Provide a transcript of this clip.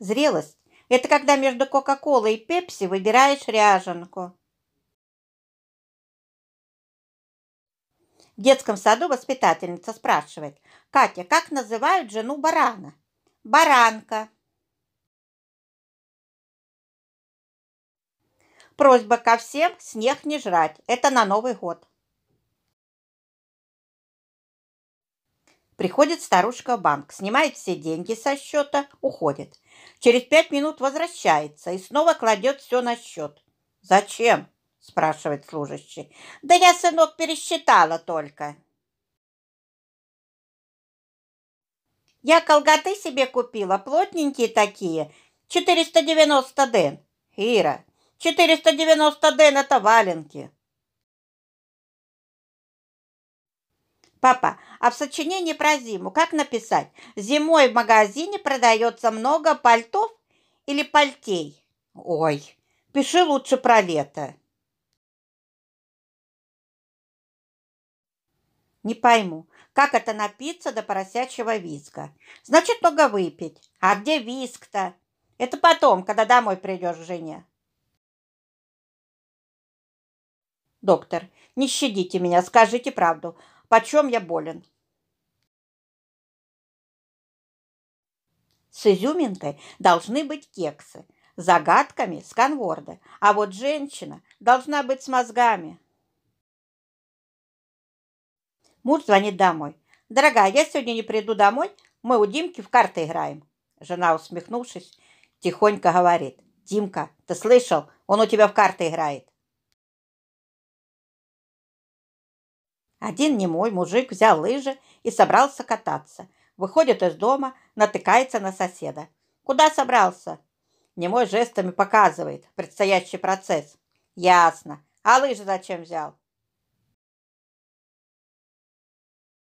Зрелость – это когда между Кока-Колой и Пепси выбираешь ряженку. В детском саду воспитательница спрашивает, «Катя, как называют жену барана?» «Баранка». Просьба ко всем снег не жрать. Это на Новый год. Приходит старушка в банк, снимает все деньги со счета, уходит. Через пять минут возвращается и снова кладет все на счет. «Зачем?» – спрашивает служащий. «Да я, сынок, пересчитала только». «Я колготы себе купила, плотненькие такие, 490 ден». «Ира, 490 ден – это валенки». Папа, а в сочинении про зиму как написать? Зимой в магазине продается много пальтов или пальтей? Ой, пиши лучше про лето. Не пойму, как это напиться до поросячьего виска. Значит, много выпить. А где визг-то? Это потом, когда домой придешь к жене. Доктор, не щадите меня, скажите правду почем я болен. С изюминкой должны быть кексы, загадками сканворды, а вот женщина должна быть с мозгами. Муж звонит домой. «Дорогая, я сегодня не приду домой, мы у Димки в карты играем». Жена, усмехнувшись, тихонько говорит. «Димка, ты слышал? Он у тебя в карты играет». Один немой мужик взял лыжи и собрался кататься. Выходит из дома, натыкается на соседа. «Куда собрался?» Немой жестами показывает предстоящий процесс. «Ясно. А лыжи зачем взял?»